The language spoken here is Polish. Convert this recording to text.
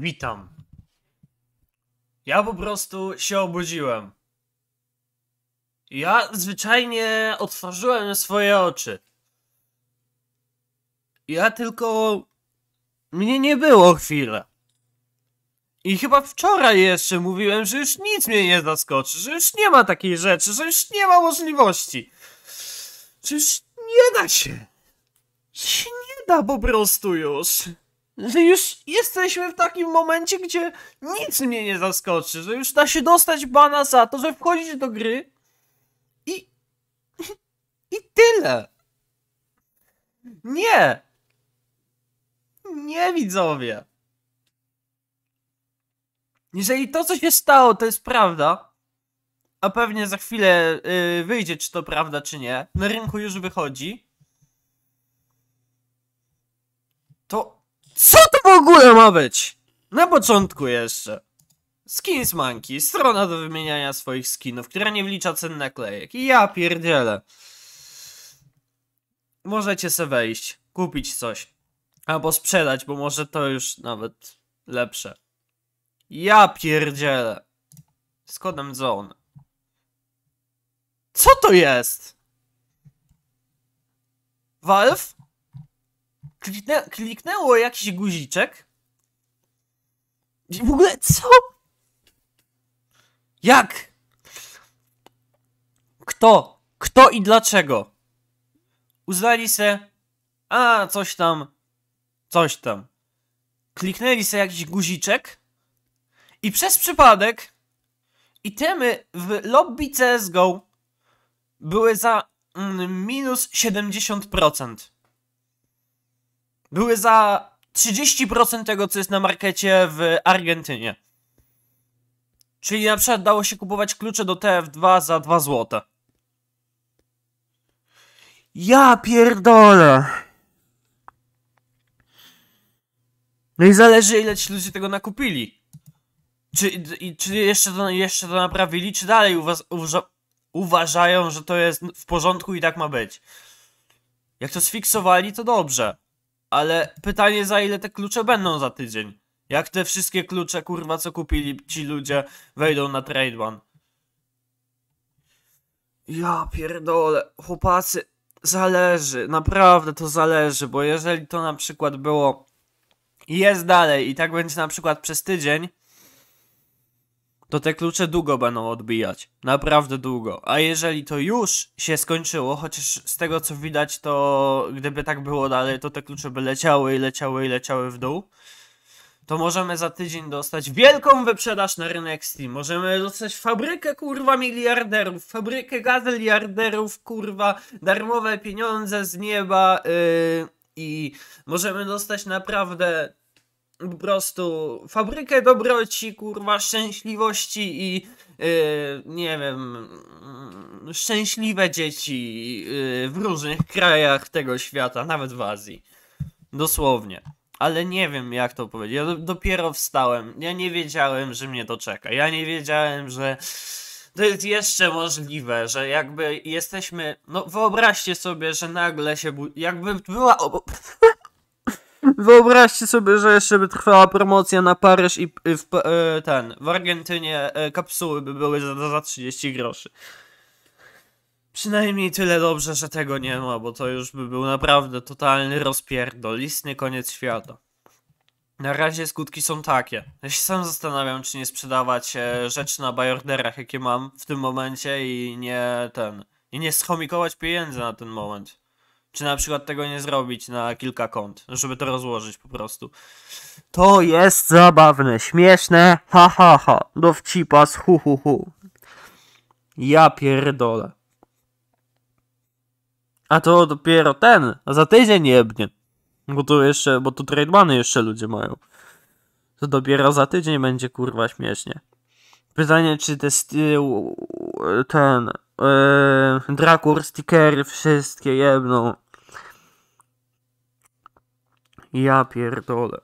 Witam. Ja po prostu się obudziłem. Ja zwyczajnie otworzyłem swoje oczy. Ja tylko. Mnie nie było chwilę. I chyba wczoraj jeszcze mówiłem, że już nic mnie nie zaskoczy, że już nie ma takiej rzeczy, że już nie ma możliwości. czyż nie da się. Się nie da po prostu już że już jesteśmy w takim momencie, gdzie nic mnie nie zaskoczy, że już da się dostać bana za to, że wchodzisz do gry i... i tyle. Nie. Nie, widzowie. Jeżeli to, co się stało, to jest prawda, a pewnie za chwilę yy, wyjdzie, czy to prawda, czy nie, na rynku już wychodzi, to co to w ogóle ma być? Na początku jeszcze. Skins Monkey, strona do wymieniania swoich skinów, która nie wlicza cen naklejek. ja pierdzielę. Możecie se wejść, kupić coś. Albo sprzedać, bo może to już nawet lepsze. Ja pierdzielę. Z kodem zone. Co to jest? Valve? kliknę, kliknęło jakiś guziczek. I w ogóle co? Jak? Kto? Kto i dlaczego? Uznali se, a coś tam, coś tam. Kliknęli se jakiś guziczek i przez przypadek itemy w lobby CSGO były za mm, minus 70% były za 30% tego, co jest na markecie w Argentynie. Czyli na przykład dało się kupować klucze do TF2 za 2 zł. Ja pierdolę. No i zależy ile ci ludzie tego nakupili. Czy, i, czy jeszcze, to, jeszcze to naprawili, czy dalej uważ, uważa, uważają, że to jest w porządku i tak ma być. Jak to sfiksowali, to dobrze ale pytanie za ile te klucze będą za tydzień. Jak te wszystkie klucze, kurwa, co kupili ci ludzie, wejdą na Trade One. Ja pierdolę, chłopacy, zależy, naprawdę to zależy, bo jeżeli to na przykład było i jest dalej i tak będzie na przykład przez tydzień, to te klucze długo będą odbijać. Naprawdę długo. A jeżeli to już się skończyło, chociaż z tego co widać, to gdyby tak było dalej, to te klucze by leciały i leciały i leciały w dół. To możemy za tydzień dostać wielką wyprzedaż na rynek Steam. Możemy dostać fabrykę kurwa miliarderów, fabrykę gazeliarderów, kurwa, darmowe pieniądze z nieba. Yy, I możemy dostać naprawdę po prostu fabrykę dobroci, kurwa, szczęśliwości i yy, nie wiem, mm, szczęśliwe dzieci yy, w różnych krajach tego świata, nawet w Azji. Dosłownie. Ale nie wiem, jak to powiedzieć. Ja do, dopiero wstałem. Ja nie wiedziałem, że mnie to czeka. Ja nie wiedziałem, że to jest jeszcze możliwe, że jakby jesteśmy. No, wyobraźcie sobie, że nagle się. Bu- jakby była. Wyobraźcie sobie, że jeszcze by trwała promocja na Paryż i y, w, y, ten, w Argentynie y, kapsuły by były za, za 30 groszy. Przynajmniej tyle dobrze, że tego nie ma, bo to już by był naprawdę totalny rozpierdol, istny koniec świata. Na razie skutki są takie. Ja się sam zastanawiam, czy nie sprzedawać e, rzeczy na bajorderach, jakie mam w tym momencie i nie ten. I nie schomikować pieniędzy na ten moment. Czy na przykład tego nie zrobić na kilka kont, no, żeby to rozłożyć po prostu. To jest zabawne, śmieszne, ha ha ha, dowcipa hu hu hu. Ja pierdolę. A to dopiero ten, a za tydzień jebnie. Bo tu jeszcze, bo tu trademany jeszcze ludzie mają. To dopiero za tydzień będzie kurwa śmiesznie. Pytanie, czy te styl, ten, yy, e, Dracur stickery wszystkie jedną. Ja pierdolę.